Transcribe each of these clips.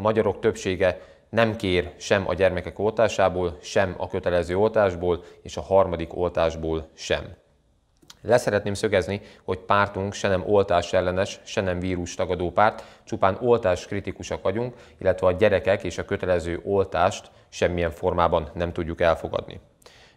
a magyarok többsége nem kér sem a gyermekek oltásából, sem a kötelező oltásból, és a harmadik oltásból sem. Leszeretném szögezni, hogy pártunk se nem oltás ellenes, se nem vírus tagadó párt, csupán oltás kritikusak vagyunk, illetve a gyerekek és a kötelező oltást semmilyen formában nem tudjuk elfogadni.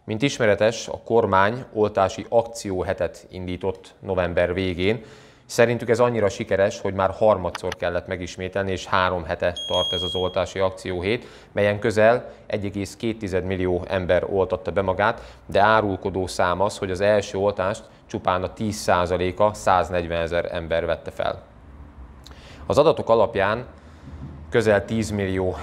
Mint ismeretes, a kormány oltási akcióhetet indított november végén, Szerintük ez annyira sikeres, hogy már harmadszor kellett megismételni, és három hete tart ez az oltási akcióhét, melyen közel 1,2 millió ember oltatta be magát, de árulkodó szám az, hogy az első oltást csupán a 10%-a 140 ezer ember vette fel. Az adatok alapján közel 10 millió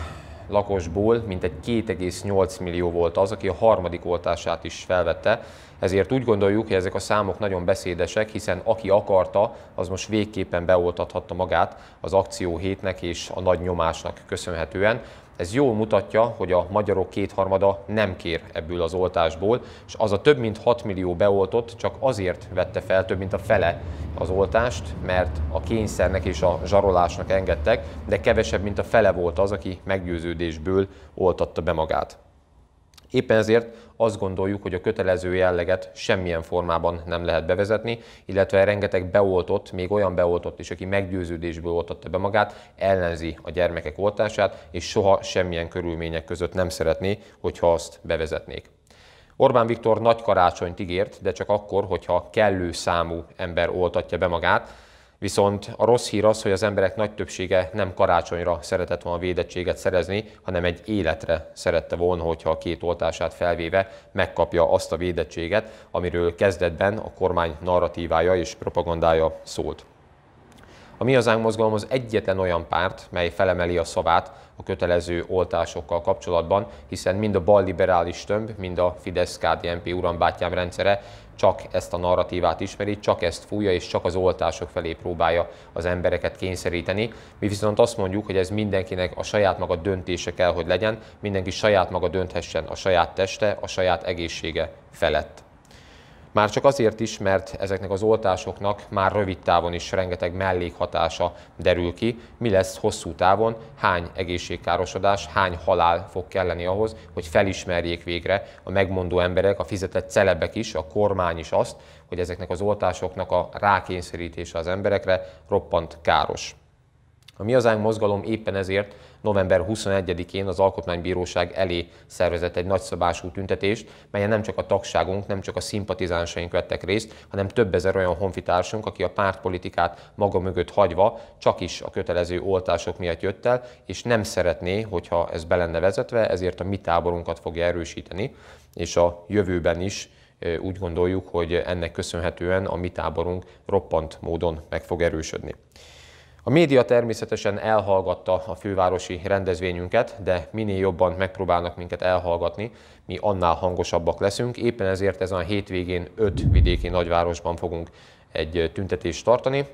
lakosból mintegy 2,8 millió volt az, aki a harmadik oltását is felvette, ezért úgy gondoljuk, hogy ezek a számok nagyon beszédesek, hiszen aki akarta, az most végképpen beoltathatta magát az akció hétnek és a nagy nyomásnak köszönhetően. Ez jól mutatja, hogy a magyarok kétharmada nem kér ebből az oltásból, és az a több mint 6 millió beoltott csak azért vette fel több mint a fele az oltást, mert a kényszernek és a zsarolásnak engedtek, de kevesebb, mint a fele volt az, aki meggyőződésből oltatta be magát. Éppen ezért azt gondoljuk, hogy a kötelező jelleget semmilyen formában nem lehet bevezetni, illetve rengeteg beoltott, még olyan beoltott is, aki meggyőződésből oltotta be magát, ellenzi a gyermekek oltását, és soha semmilyen körülmények között nem szeretné, hogyha azt bevezetnék. Orbán Viktor nagy karácsonyt ígért, de csak akkor, hogyha kellő számú ember oltatja be magát, Viszont a rossz hír az, hogy az emberek nagy többsége nem karácsonyra szeretett volna védettséget szerezni, hanem egy életre szerette volna, hogyha a két oltását felvéve megkapja azt a védettséget, amiről kezdetben a kormány narratívája és propagandája szólt. A Mi Hazánk Mozgalom az egyetlen olyan párt, mely felemeli a szavát a kötelező oltásokkal kapcsolatban, hiszen mind a liberális tömb, mind a Fidesz-KDNP urambátyám rendszere csak ezt a narratívát ismeri, csak ezt fújja, és csak az oltások felé próbálja az embereket kényszeríteni. Mi viszont azt mondjuk, hogy ez mindenkinek a saját maga döntése kell, hogy legyen, mindenki saját maga dönthessen a saját teste, a saját egészsége felett. Már csak azért is, mert ezeknek az oltásoknak már rövid távon is rengeteg mellékhatása derül ki. Mi lesz hosszú távon, hány egészségkárosodás, hány halál fog kelleni ahhoz, hogy felismerjék végre a megmondó emberek, a fizetett celebek is, a kormány is azt, hogy ezeknek az oltásoknak a rákényszerítése az emberekre roppant káros. A Mi Hazánk mozgalom éppen ezért november 21-én az Alkotmánybíróság elé szervezett egy nagyszabású tüntetést, melyen nem csak a tagságunk, nem csak a szimpatizánsaink vettek részt, hanem több ezer olyan honfitársunk, aki a pártpolitikát maga mögött hagyva csak is a kötelező oltások miatt jött el, és nem szeretné, hogyha ez be lenne vezetve, ezért a mi táborunkat fogja erősíteni, és a jövőben is úgy gondoljuk, hogy ennek köszönhetően a mi táborunk roppant módon meg fog erősödni. A média természetesen elhallgatta a fővárosi rendezvényünket, de minél jobban megpróbálnak minket elhallgatni, mi annál hangosabbak leszünk. Éppen ezért ezen a hétvégén öt vidéki nagyvárosban fogunk egy tüntetést tartani,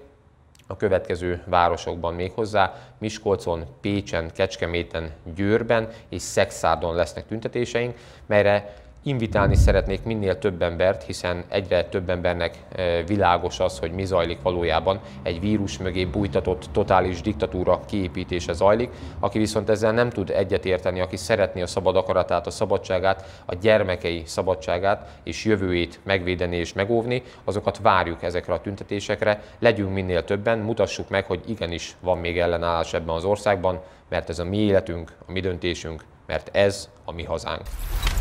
a következő városokban még hozzá, Miskolcon, Pécsen, Kecskeméten, Győrben és Szexárdon lesznek tüntetéseink, melyre invitálni szeretnék minél több embert, hiszen egyre több embernek világos az, hogy mi zajlik valójában. Egy vírus mögé bújtatott totális diktatúra kiépítése zajlik, aki viszont ezzel nem tud egyetérteni, aki szeretné a szabad akaratát, a szabadságát, a gyermekei szabadságát és jövőjét megvédeni és megóvni, azokat várjuk ezekre a tüntetésekre, legyünk minél többen, mutassuk meg, hogy igenis van még ellenállás ebben az országban, mert ez a mi életünk, a mi döntésünk, mert ez a mi hazánk.